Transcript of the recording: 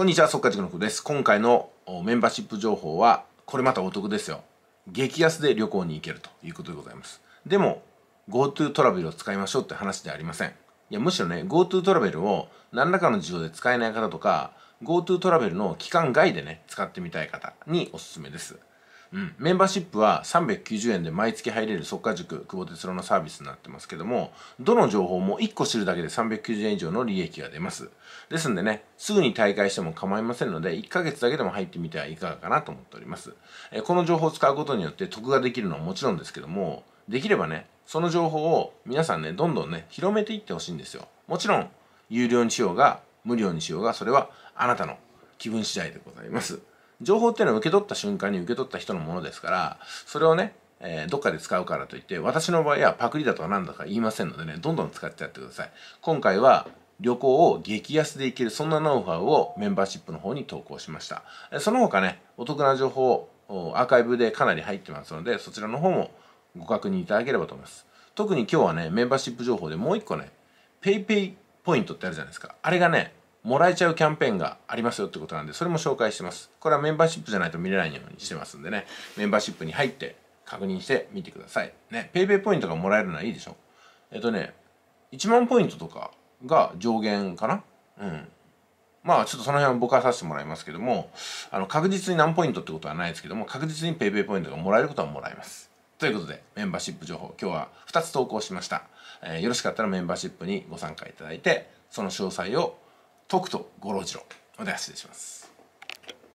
こんにちは、速稼塾の子です。今回のメンバーシップ情報は、これまたお得ですよ。激安で旅行に行けるということでございます。でも、GoTo トラベルを使いましょうって話ではありません。いや、むしろね、GoTo トラベルを何らかの事情で使えない方とか、GoTo トラベルの期間外でね、使ってみたい方におすすめです。うん、メンバーシップは390円で毎月入れる速化塾久保哲郎のサービスになってますけどもどの情報も1個知るだけで390円以上の利益が出ますですんでねすぐに退会しても構いませんので1ヶ月だけでも入ってみてはいかがかなと思っておりますえこの情報を使うことによって得ができるのはもちろんですけどもできればねその情報を皆さんねどんどんね広めていってほしいんですよもちろん有料にしようが無料にしようがそれはあなたの気分次第でございます情報っていうのは受け取った瞬間に受け取った人のものですからそれをね、えー、どっかで使うからといって私の場合はパクリだとか何だか言いませんのでねどんどん使っちゃってください今回は旅行を激安で行けるそんなノウハウをメンバーシップの方に投稿しましたその他ねお得な情報アーカイブでかなり入ってますのでそちらの方もご確認いただければと思います特に今日はねメンバーシップ情報でもう一個ね PayPay ポイントってあるじゃないですかあれがねもらえちゃうキャンペーンがありますよってことなんでそれも紹介してますこれはメンバーシップじゃないと見れないようにしてますんでねメンバーシップに入って確認してみてくださいねペイペイポイントがもらえるのはいいでしょえっとね1万ポイントとかが上限かなうんまあちょっとその辺は僕はさせてもらいますけどもあの確実に何ポイントってことはないですけども確実にペイペイポイントがもらえることはもらえますということでメンバーシップ情報今日は2つ投稿しました、えー、よろしかったらメンバーシップにご参加いただいてその詳細をとくと五郎次郎お願いします。